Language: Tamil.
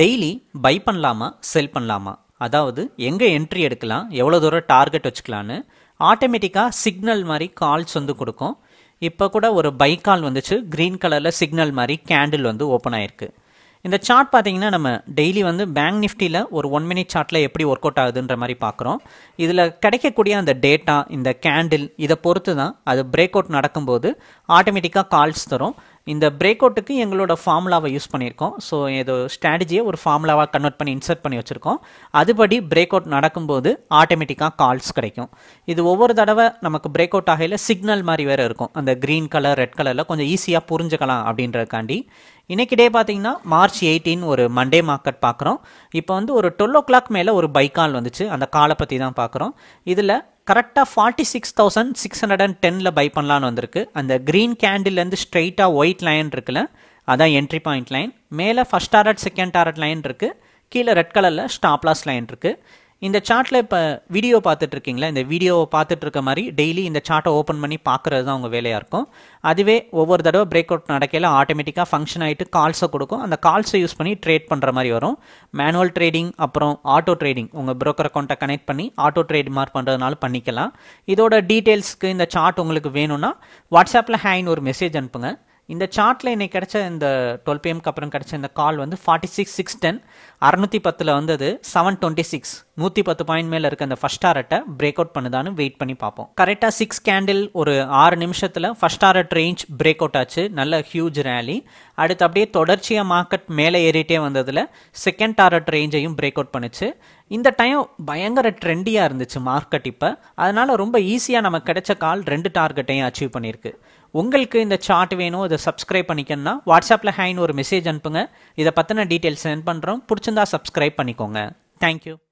டெய்லி பை பண்ணலாமா செல் பண்ணலாமா அதாவது எங்கே என்ட்ரி எடுக்கலாம் எவ்வளோ தூரம் டார்கெட் வச்சுக்கலான்னு ஆட்டோமேட்டிக்காக சிக்னல் மாதிரி கால்ஸ் வந்து கொடுக்கும் இப்போ கூட ஒரு பை கால் வந்துச்சு க்ரீன் கலரில் சிக்னல் மாதிரி கேண்டில் வந்து ஓப்பன் ஆயிருக்கு இந்த சார்ட் பார்த்தீங்கன்னா நம்ம டெய்லி வந்து பேங்க் நிஃப்டியில் ஒரு ஒன் மினிட் சார்ட்டில் எப்படி ஒர்க் அவுட் ஆகுதுன்ற மாதிரி பார்க்குறோம் இதில் கிடைக்கக்கூடிய அந்த டேட்டா இந்த கேண்டில் இதை பொறுத்து தான் அது பிரேக் அவுட் நடக்கும்போது ஆட்டோமேட்டிக்காக கால்ஸ் தரும் இந்த பிரேக் அவுட்டுக்கு எங்களோட ஃபார்முலாவை யூஸ் பண்ணியிருக்கோம் ஸோ ஏதோ ஸ்ட்ராட்டஜியை ஒரு ஃபார்முலாவாக கன்வெர்ட் பண்ணி இன்சர்ட் பண்ணி வச்சுருக்கோம் அதுபடி பிரேக் அவுட் நடக்கும்போது ஆட்டோமேட்டிக்காக கால்ஸ் கிடைக்கும் இது ஒவ்வொரு தடவை நமக்கு பிரேக் அவுட் ஆகையில் சிக்னல் மாதிரி வேறு இருக்கும் அந்த க்ரீன் கலர் ரெட் கலரில் கொஞ்சம் ஈஸியாக புரிஞ்சுக்கலாம் அப்படின்றதுக்காண்டி இன்றைக்கிடையே பார்த்தீங்கன்னா மார்ச் எயிட்டீன் ஒரு மண்டே மார்க்கெட் பார்க்குறோம் இப்போ வந்து ஒரு டுவெல் ஓ கிளாக் மேலே ஒரு பை கால் வந்துச்சு அந்த காலை பற்றி தான் பார்க்குறோம் இதில் கரெக்டாக forty six thousand six hundred and டெனில் பை பண்ணலான்னு வந்திருக்கு அந்த க்ரீன் கேண்டில்லேருந்து ஸ்ட்ரெயிட்டாக ஒயிட் லைன் இருக்குல்ல அதான் என்ட்ரி பாயிண்ட் லைன் மேலே first target second target line இருக்குது கீழே ரெட் கலரில் ஸ்டாப்லாஸ் லைன் இருக்குது இந்த சார்ட்டில் இப்போ வீடியோ பார்த்துட்டு இருக்கீங்களா இந்த வீடியோவை பார்த்துட்டு இருக்க மாதிரி டெய்லி இந்த சார்ட்டை ஓப்பன் பண்ணி பார்க்குறது தான் உங்கள் வேலையாக இருக்கும் அதுவே ஒவ்வொரு தடவை பிரேக் அவுட் நடக்கையில் ஆட்டோமேட்டிக்காக ஃபங்க்ஷன் ஆகிட்டு கால்ஸை கொடுக்கும் அந்த கால்ஸை யூஸ் பண்ணி ட்ரேட் பண்ணுற மாதிரி வரும் மேனுவல் ட்ரேடிங் அப்புறம் ஆட்டோ ட்ரேடிங் உங்கள் ப்ரோக்கர் அக்கௌண்ட்டை கனெக்ட் பண்ணி ஆட்டோ ட்ரேட் மார்க் பண்ணுறதுனால பண்ணிக்கலாம் இதோட டீட்டெயில்ஸ்க்கு இந்த சார்ட் உங்களுக்கு வேணும்னா வாட்ஸ்அப்பில் ஹேங் ஒரு மெசேஜ் அனுப்புங்க இந்த சார்ட்டில் இன்னைக்கு கிடச்ச இந்த டுவெல் பிஎம்க்கு அப்புறம் கிடச்ச இந்த கால் வந்து ஃபார்ட்டி சிக்ஸ் சிக்ஸ் டென் அறநூற்றி பத்தில் வந்தது செவன் டுவெண்ட்டி சிக்ஸ் நூற்றி பத்து பாயிண்ட் மேலே இருக்க அந்த ஃபர்ஸ்ட் டாரட்டை பிரேக் அவுட் பண்ணுதான்னு வெயிட் பண்ணி பார்ப்போம் கரெக்டாக சிக்ஸ் கேண்டில் ஒரு ஆறு நிமிஷத்தில் first target range break out ஆச்சு நல்ல ஹியூஜ் ரேலி அடுத்து அப்படியே தொடர்ச்சியாக மார்க்கெட் மேலே ஏறிட்டே வந்ததில் செகண்ட் டாரட் ரேஞ்சையும் பிரேக் அவுட் பண்ணுச்சு இந்த டைம் பயங்கர ட்ரெண்டியாக இருந்துச்சு மார்க்கெட் இப்போ அதனால் ரொம்ப ஈஸியாக நமக்கு கிடைச்ச கால் ரெண்டு டார்கெட்டையும் அச்சீவ் பண்ணியிருக்கு உங்களுக்கு இந்த சார்ட் வேணும் இதை சப்ஸ்கிரைப் பண்ணிக்கணும்னா வாட்ஸ்அப்பில் ஹேன்னு ஒரு மெசேஜ் அனுப்புங்க இதை பற்றின டீட்டெயில்ஸ் சென்ட் பண்ணுறோம் பிடிச்சிருந்தா சப்ஸ்கிரைப் பண்ணிக்கோங்க தேங்க்யூ